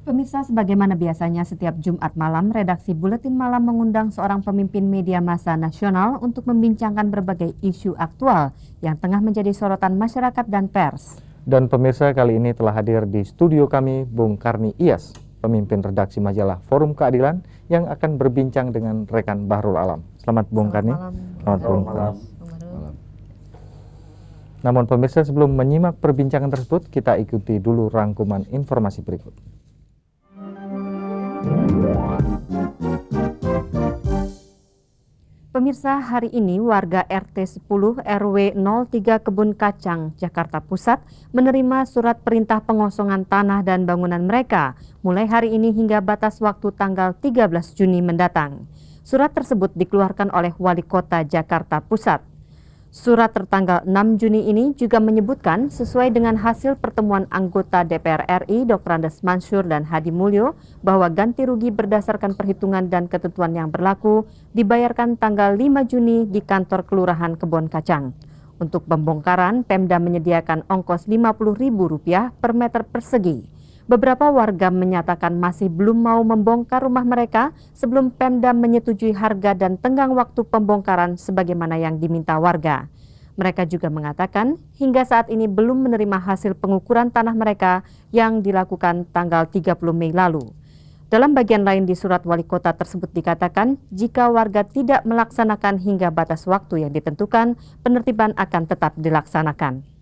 Pemirsa, sebagaimana biasanya setiap Jumat malam, redaksi Buletin Malam mengundang seorang pemimpin media massa nasional untuk membincangkan berbagai isu aktual yang tengah menjadi sorotan masyarakat dan pers. Dan pemirsa, kali ini telah hadir di studio kami Bung Karni Ias, pemimpin redaksi majalah Forum Keadilan yang akan berbincang dengan rekan Bahrul Alam. Selamat Bung Karni. Selamat malam. malam. Namun pemirsa sebelum menyimak perbincangan tersebut, kita ikuti dulu rangkuman informasi berikut. Pemirsa, hari ini warga RT 10 RW 03 Kebun Kacang, Jakarta Pusat menerima surat perintah pengosongan tanah dan bangunan mereka mulai hari ini hingga batas waktu tanggal 13 Juni mendatang. Surat tersebut dikeluarkan oleh Wali Kota Jakarta Pusat. Surat tertanggal 6 Juni ini juga menyebutkan sesuai dengan hasil pertemuan anggota DPR RI Dr. Andes Mansur dan Hadi Mulyo bahwa ganti rugi berdasarkan perhitungan dan ketentuan yang berlaku dibayarkan tanggal 5 Juni di kantor Kelurahan Kebon Kacang. Untuk pembongkaran, Pemda menyediakan ongkos Rp50.000 per meter persegi beberapa warga menyatakan masih belum mau membongkar rumah mereka sebelum Pemda menyetujui harga dan tenggang waktu pembongkaran sebagaimana yang diminta warga. Mereka juga mengatakan hingga saat ini belum menerima hasil pengukuran tanah mereka yang dilakukan tanggal 30 Mei lalu. Dalam bagian lain di surat wali kota tersebut dikatakan, jika warga tidak melaksanakan hingga batas waktu yang ditentukan, penertiban akan tetap dilaksanakan.